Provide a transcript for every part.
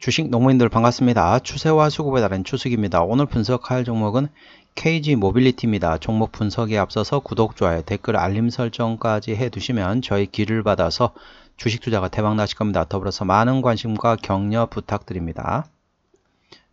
주식 농무인들 반갑습니다. 추세와 수급에 따른 추석입니다 오늘 분석할 종목은 KG 모빌리티입니다. 종목 분석에 앞서서 구독, 좋아요, 댓글, 알림 설정까지 해두시면 저희 길을 받아서 주식 투자가 대박 나실 겁니다. 더불어서 많은 관심과 격려 부탁드립니다.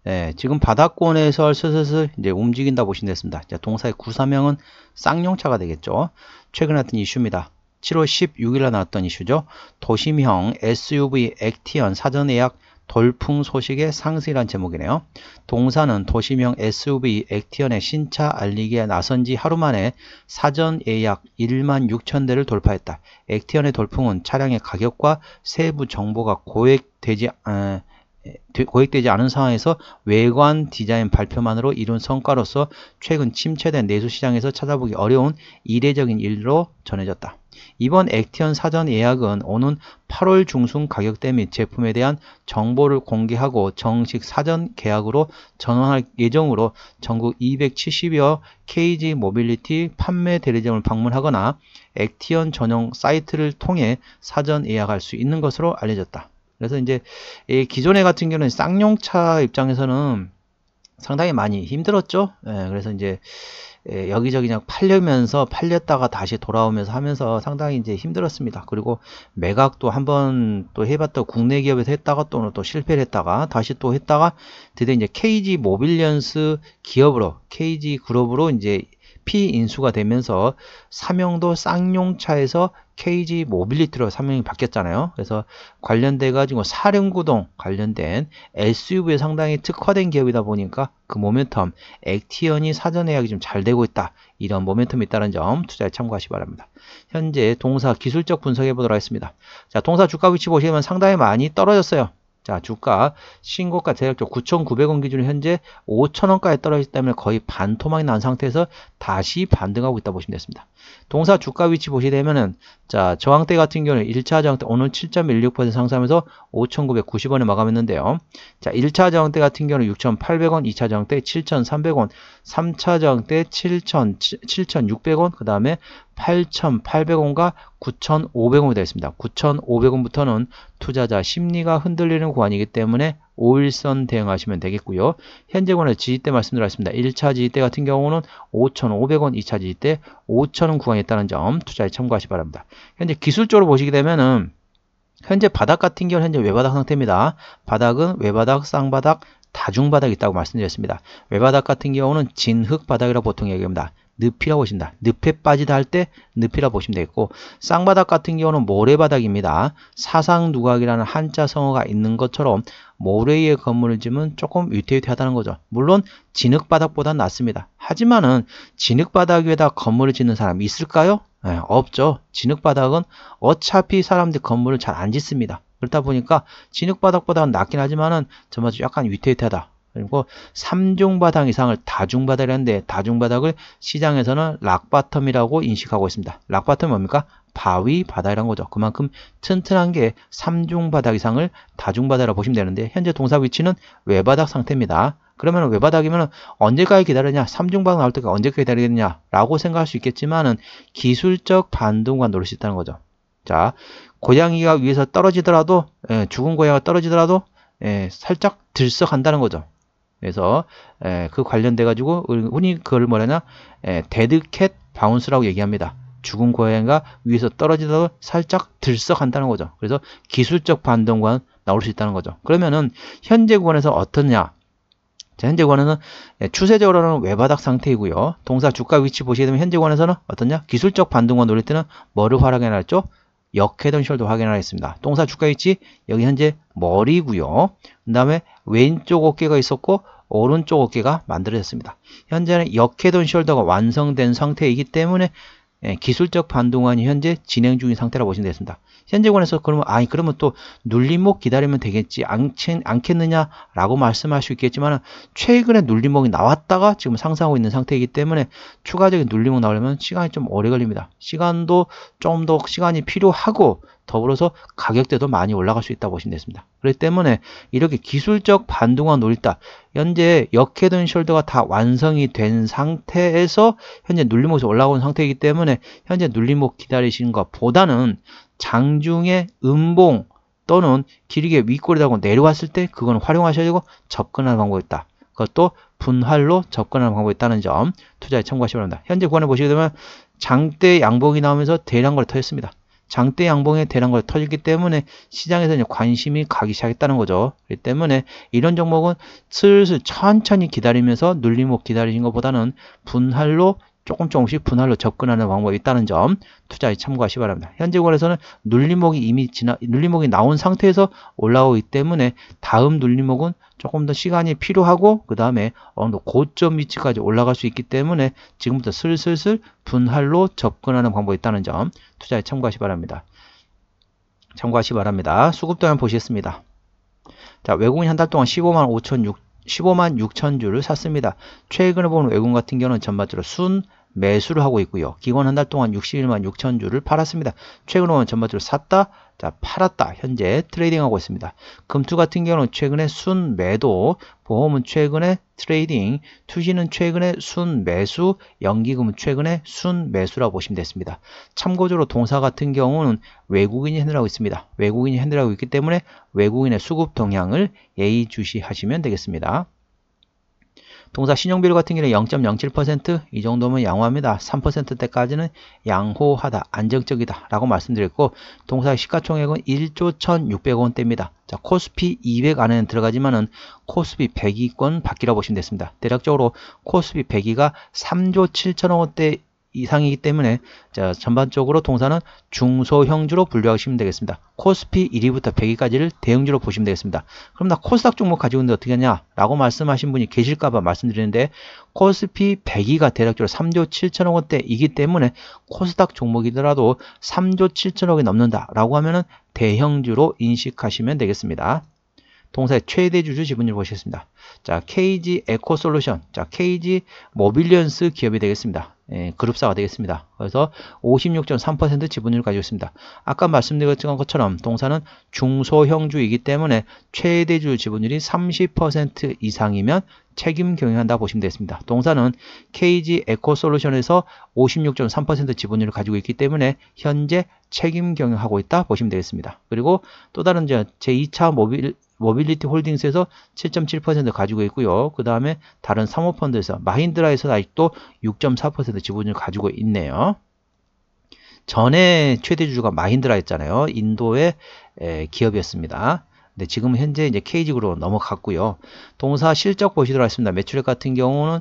네, 지금 바닥권에서 슬슬슬 이제 움직인다 보시면 됐습니다. 동사의 구사명은 쌍용차가 되겠죠. 최근에 나던 이슈입니다. 7월 16일에 나왔던 이슈죠. 도심형 SUV 액티언 사전 예약 돌풍 소식의 상승이란 제목이네요. 동사는 도시명 SUV 액티언의 신차 알리기에 나선 지 하루 만에 사전 예약 1만 6천 대를 돌파했다. 액티언의 돌풍은 차량의 가격과 세부 정보가 고액되지 어, 고액되지 않은 상황에서 외관 디자인 발표만으로 이룬 성과로서 최근 침체된 내수 시장에서 찾아보기 어려운 이례적인 일로 전해졌다. 이번 액티언 사전 예약은 오는 8월 중순 가격대 및 제품에 대한 정보를 공개하고 정식 사전 계약으로 전환할 예정으로 전국 270여 KG 모빌리티 판매 대리점을 방문하거나 액티언 전용 사이트를 통해 사전 예약할 수 있는 것으로 알려졌다. 그래서 이제 이 기존에 같은 경우는 쌍용차 입장에서는 상당히 많이 힘들었죠. 예, 그래서 이제 예, 여기저기 그냥 팔려면서 팔렸다가 다시 돌아오면서 하면서 상당히 이제 힘들었습니다. 그리고 매각도 한번 또 해봤다 국내 기업에서 했다가 또는 또 실패를 했다가 다시 또 했다가 드디어 이제 KG 모빌리언스 기업으로 KG 그룹으로 이제 피인수가 되면서 사명도 쌍용차에서 KG 모빌리티로 사명이 바뀌었잖아요. 그래서 관련돼 가지고 사륜구동 관련된 SUV에 상당히 특화된 기업이다 보니까 그 모멘텀 액티언이 사전 예약이 좀 잘 되고 있다. 이런 모멘텀이 있다는 점 투자에 참고하시 기 바랍니다. 현재 동사 기술적 분석해 보도록 하겠습니다. 자, 동사 주가 위치 보시면 상당히 많이 떨어졌어요. 자, 주가 신고가 대략적 9,900원 기준 현재 5,000원가에 떨어졌기 때문에 거의 반토막이 난 상태에서 다시 반등하고 있다 보시면 됐습니다 동사 주가 위치 보시되면은 게자 저항대 같은 경우는 1차 저항대 오늘 7.16% 상승하면서 5,990원에 마감했는데요. 자 1차 저항대 같은 경우는 6,800원, 2차 저항대 7,300원, 3차 저항대 7,600원, 그 다음에 8,800원과 9,500원이 되었습니다 9,500원부터는 투자자 심리가 흔들리는 구간이기 때문에 5일선 대응하시면 되겠고요. 현재 권의 지지대 말씀드렸습니다. 1차 지지대 같은 경우는 5,500원, 2차 지지대 5,000원 구간이 있다는 점 투자에 참고하시 기 바랍니다. 현재 기술적으로 보시게 되면은 현재 바닥 같은 경우는 현재 외바닥 상태입니다. 바닥은 외바닥, 쌍바닥, 다중바닥이 있다고 말씀드렸습니다. 외바닥 같은 경우는 진흙바닥이라고 보통 얘기합니다. 늪이라고 보신다. 늪에 빠지다 할 때 늪이라 보시면 되겠고 쌍바닥 같은 경우는 모래바닥입니다. 사상누각이라는 한자 성어가 있는 것처럼 모래 의 건물을 지면 조금 위태위태하다는 거죠. 물론 진흙바닥보다 낫습니다. 하지만은 진흙바닥 위에다 건물을 짓는 사람이 있을까요? 네, 없죠. 진흙바닥은 어차피 사람들이 건물을 잘 안 짓습니다. 그렇다 보니까 진흙바닥보다는 낫긴 하지만은 저마 약간 위태위태하다. 그리고 3중 바닥 이상을 다중 바닥이라는데 다중 바닥을 시장에서는 락바텀이라고 인식하고 있습니다. 락바텀이 뭡니까? 바위 바닥이란 거죠. 그만큼 튼튼한 게 3중 바닥 이상을 다중 바닥이라고 보시면 되는데 현재 동사 위치는 외바닥 상태입니다. 그러면 외바닥이면 언제까지 기다리냐 3중바닥 나올 때까지 언제까지 기다리겠냐 라고 생각할 수 있겠지만은 기술적 반동과 노릴 수 있다는 거죠 자 고양이가 위에서 떨어지더라도 예, 죽은 고양이가 떨어지더라도 예, 살짝 들썩한다는 거죠 그래서 에, 그 관련돼 가지고 흔히 그걸 뭐라냐 데드캣 바운스라고 얘기합니다. 죽은 고양이가 위에서 떨어지다가 살짝 들썩한다는 거죠. 그래서 기술적 반동과 나올 수 있다는 거죠. 그러면은 현재 구간에서 어떻냐 자, 현재 구간에는 추세적으로는 외바닥 상태이고요. 동사 주가 위치 보시게 되면 현재 구간에서는 어떻냐 기술적 반동과 노릴 때는 뭐를 활약해 놨죠? 역회전시설 확인하겠습니다. 동사 주가 위치 여기 현재 머리고요. 그 다음에 왼쪽 어깨가 있었고 오른쪽 어깨가 만들어졌습니다. 현재는 역회전 숄더가 완성된 상태이기 때문에 예, 기술적 반동안이 현재 진행 중인 상태라고 보시면 되겠습니다. 현재 관해서 그러면 아니 그러면 또 눌림목 기다리면 되겠지 않 않겠느냐라고 말씀할 수 있겠지만 최근에 눌림목이 나왔다가 지금 상승하고 있는 상태이기 때문에 추가적인 눌림목 나오려면 시간이 좀 오래 걸립니다. 시간도 좀 더 시간이 필요하고 더불어서 가격대도 많이 올라갈 수 있다고 보시면 됩니다 그렇기 때문에 이렇게 기술적 반등화 놀이다 현재 역헤든 숄더가 다 완성이 된 상태에서 현재 눌림목에서 올라온 상태이기 때문에 현재 눌림목 기다리시는 것보다는 장중에 음봉 또는 길게 윗골이라고 내려왔을 때 그건 활용하셔야 되고 접근하는 방법이 있다. 그것도 분할로 접근하는 방법이 있다는 점 투자에 참고하시기 바랍니다. 현재 구간을 보시게 되면 장대 양봉이 나오면서 대량 거래 터졌습니다. 장대 양봉에 대란 걸 터졌기 때문에 시장에서 이제 관심이 가기 시작했다는 거죠. 그렇기 때문에 이런 종목은 슬슬 천천히 기다리면서 눌림목 기다리는 것보다는 분할로 조금 조금씩 분할로 접근하는 방법이 있다는 점 투자에 참고하시기 바랍니다. 현재 거래서는 눌림목이 이미 지나 눌림목이 나온 상태에서 올라오기 때문에 다음 눌림목은 조금 더 시간이 필요하고 그 다음에 어느 정도 고점 위치까지 올라갈 수 있기 때문에 지금부터 슬슬슬 분할로 접근하는 방법이 있다는 점 투자에 참고하시기 바랍니다. 참고하시기 바랍니다. 수급 동향 보시겠습니다. 자, 외국인 한 달 동안 15만 5천 6 15만 6천 주를 샀습니다. 최근에 보는 외국 같은 경우는 전반적으로 순 매수를 하고 있고요. 기관 한달 동안 61만 6천 주를 팔았습니다. 최근에는 전반적으로 샀다, 자 팔았다 현재 트레이딩하고 있습니다. 금투 같은 경우는 최근에 순매도, 보험은 최근에 트레이딩, 투시는 최근에 순매수, 연기금은 최근에 순매수라고 보시면 됐습니다. 참고적으로 동사 같은 경우는 외국인이 핸들하고 있습니다. 외국인이 핸들하고 있기 때문에 외국인의 수급 동향을 예의주시하시면 되겠습니다. 동사 신용비율 같은 경우는 0.07%이 정도면 양호합니다. 3%대까지는 양호하다, 안정적이다 라고 말씀드렸고 동사 시가총액은 1조 1600원대입니다. 자, 코스피 200 안에는 들어가지만은 코스피 100위권 밖이라고 보시면 됐습니다. 대략적으로 코스피 100위가 3조 7천원대 이상이기 때문에 자 전반적으로 동사는 중소형주로 분류하시면 되겠습니다. 코스피 1위부터 100위까지를 대형주로 보시면 되겠습니다. 그럼 나 코스닥 종목 가지고 있는데 어떻게 하냐 라고 말씀하신 분이 계실까봐 말씀드리는데 코스피 100위가 대략적으로 3조 7천억 원대이기 때문에 코스닥 종목이더라도 3조 7천억이 넘는다 라고 하면은 대형주로 인식하시면 되겠습니다. 동사의 최대 주주 지분율 보시겠습니다. 자, KG 에코솔루션, 자, KG 모빌리언스 기업이 되겠습니다. 예, 그룹사가 되겠습니다. 그래서 56.3% 지분율 을 가지고 있습니다. 아까 말씀드렸던 것처럼 동사는 중소형주이기 때문에 최대주 지분율이 30% 이상이면 책임 경영한다 보시면 되겠습니다. 동사는 KG 에코솔루션에서 56.3% 지분율을 가지고 있기 때문에 현재 책임 경영하고 있다 보시면 되겠습니다. 그리고 또 다른 제2차 모빌 모빌리티 홀딩스에서 7.7% 가지고 있고요. 그 다음에 다른 사모펀드에서 마힌드라에서 아직도 6.4% 지분을 가지고 있네요. 전에 최대주주가 마힌드라 였잖아요 인도의 기업이었습니다. 근데 지금 현재 이제 K직으로 넘어갔고요. 동사 실적 보시도록 하겠습니다. 매출액 같은 경우는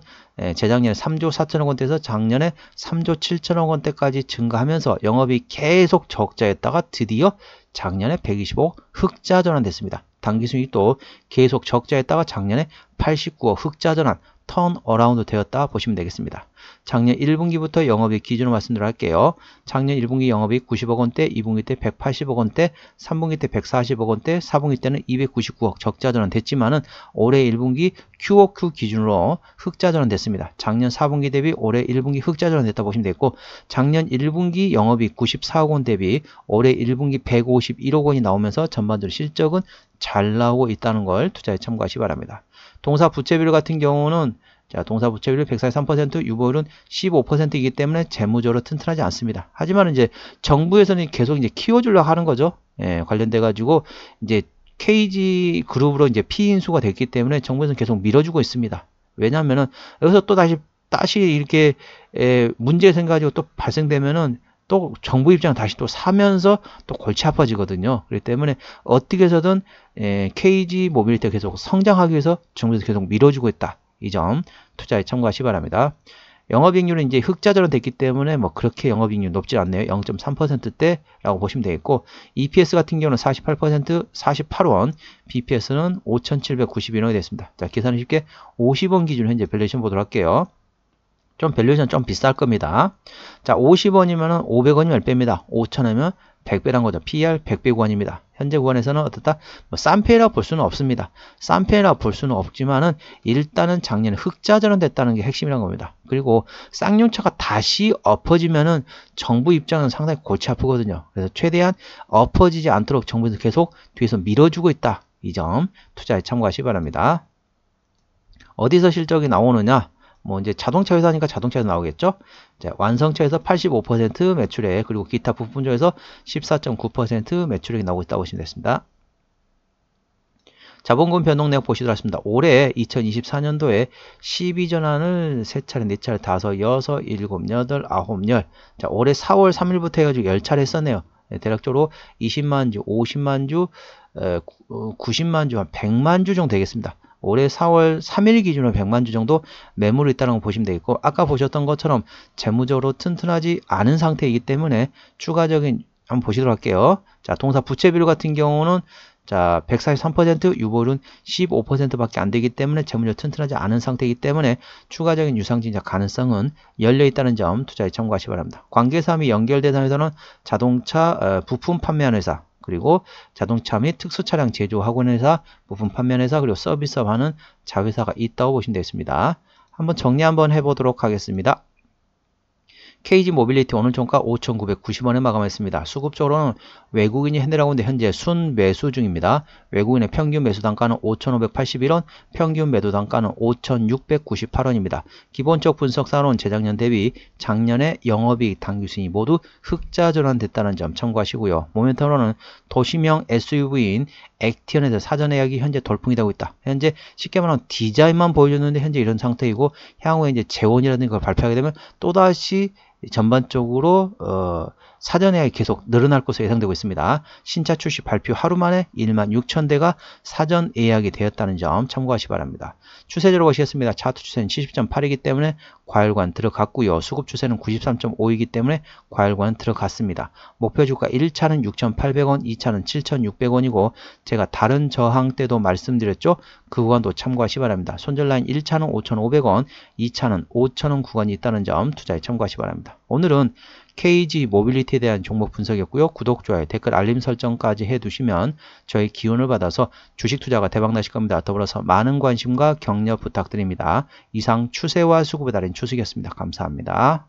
재작년에 3조 4천억 원대에서 작년에 3조 7천억 원대까지 증가하면서 영업이 계속 적자였다가 드디어 작년에 125억 흑자 전환됐습니다. 당기순이또 계속 적자에다가 작년에 89억 흑자 전환 턴 어라운드 되었다 보시면 되겠습니다. 작년 1분기부터 영업이 기준으로 말씀드려 할게요. 작년 1분기 영업이 90억 원대, 2분기 때 180억 원대, 3분기 때 140억 원대, 4분기 때는 299억 적자 전환 됐지만은 올해 1분기 QOQ 기준으로 흑자 전환 됐습니다. 작년 4분기 대비 올해 1분기 흑자 전환 됐다 보시면 되겠고 작년 1분기 영업이 94억 원 대비 올해 1분기 151억 원이 나오면서 전반적으로 실적은 잘 나오고 있다는 걸 투자에 참고하시기 바랍니다. 동사 부채비율 같은 경우는 자, 동사 부채비율 143%, 유보율은 15%이기 때문에 재무적으로 튼튼하지 않습니다. 하지만 이제 정부에서는 계속 이제 키워주려 하는 거죠. 예, 관련돼 가지고 이제 KG 그룹으로 이제 피인수가 됐기 때문에 정부에서는 계속 밀어주고 있습니다. 왜냐하면은 여기서 또 다시 다시 이렇게 에, 예, 문제 생가지고 또 발생되면은 또 정부 입장 다시 또 사면서 또 골치 아파지거든요. 그렇기 때문에 어떻게 해서든 에, 예, KG 모빌리티 계속 성장하기 위해서 정부에서 계속 밀어주고 있다. 이 점 투자에 참고하시 바랍니다. 영업이익률은 이제 흑자전환 됐기 때문에 뭐 그렇게 영업이익률 높지 않네요. 0.3%대라고 보시면 되겠고 EPS 같은 경우는 48% 48원, BPS는 5,791원이 됐습니다. 자 계산을 쉽게 50원 기준 현재 밸류이션 보도록 할게요. 좀밸류에션좀 비쌀 겁니다. 자, 50원이면 500원이 10배입니다. 5천원이면 100배란 거죠. p e r 100배 구간입니다. 현재 구간에서는 어떻다? 뭐싼 페이라 볼 수는 없습니다. 쌈 페이라 볼 수는 없지만은 일단은 작년에 흑자 전환됐다는 게 핵심이란 겁니다. 그리고 쌍용차가 다시 엎어지면은 정부 입장은 상당히 골치 아프거든요. 그래서 최대한 엎어지지 않도록 정부에서 계속 뒤에서 밀어주고 있다. 이 점 투자에 참고하시기 바랍니다. 어디서 실적이 나오느냐? 뭐 이제 자동차 회사니까 자동차에서 나오겠죠. 자, 완성차에서 85% 매출액 그리고 기타 부품종에서 14.9% 매출액이 나오고 있다고 보시면 되습니다 자본금 변동 내역 보시도록 하겠습니다. 올해 2024년도에 12전환을 3차례, 4차례, 5, 6, 7, 8, 9, 10. 자, 올해 4월 3일부터 해가지고 10차례 했었네요. 대략적으로 20만 주, 50만 주, 90만 어, 주, 한 100만 주 정도 되겠습니다. 올해 4월 3일 기준으로 100만 주 정도 매물이 있다는 거 보시면 되겠고 아까 보셨던 것처럼 재무적으로 튼튼하지 않은 상태이기 때문에 추가적인 한번 보시도록 할게요. 자, 동사 부채 비율 같은 경우는 자, 143% 유보율은 15%밖에 안 되기 때문에 재무적 으로 튼튼하지 않은 상태이기 때문에 추가적인 유상증자 가능성은 열려 있다는 점 투자에 참고하시 기 바랍니다. 관계사 및 연결 대상에서는 자동차 어, 부품 판매하는 회사, 그리고 자동차 및 특수차량 제조 학원회사, 부품 판매회사, 그리고 서비스업 하는 자회사가 있다고 보시면 되겠습니다. 한번 정리 한번 해보도록 하겠습니다. KG 모빌리티 오늘 종가 5,990원에 마감했습니다. 수급적으로는 외국인이 핸들하고 있는데 현재 순 매수 중입니다. 외국인의 평균 매수 단가는 5,581원, 평균 매도 단가는 5,698원입니다. 기본적 분석사는 재작년 대비 작년에 영업이 당기순이 모두 흑자 전환됐다는 점 참고하시고요. 모멘텀으로는 도시명 SUV인 액티언에서 사전 예약이 현재 돌풍이 되고 있다. 현재 쉽게 말하면 디자인만 보여줬는데 현재 이런 상태이고 향후에 이제 재원이라든가 걸 발표하게 되면 또다시 전반적으로 어, 사전에 계속 늘어날 것으로 예상되고 있습니다. 신차 출시 발표 하루 만에 1만 6천 대가 사전 예약이 되었다는 점 참고하시 기 바랍니다. 추세적으로 보시겠습니다. 차트 추세는 70.8이기 때문에 과열관 들어갔고요. 수급 추세는 93.5이기 때문에 과열관 들어갔습니다. 목표 주가 1차는 6,800원, 2차는 7,600원이고 제가 다른 저항 때도 말씀드렸죠. 그 구간도 참고하시 바랍니다. 손절라인 1차는 5,500원, 2차는 5,000원 구간이 있다는 점 투자에 참고하시 바랍니다. 오늘은 KG 모빌리티에 대한 종목 분석이었고요. 구독, 좋아요, 댓글, 알림 설정까지 해두시면 저희 기운을 받아서 주식 투자가 대박나실 겁니다. 더불어서 많은 관심과 격려 부탁드립니다. 이상 추세와 수급에 달인 추석이었습니다 감사합니다.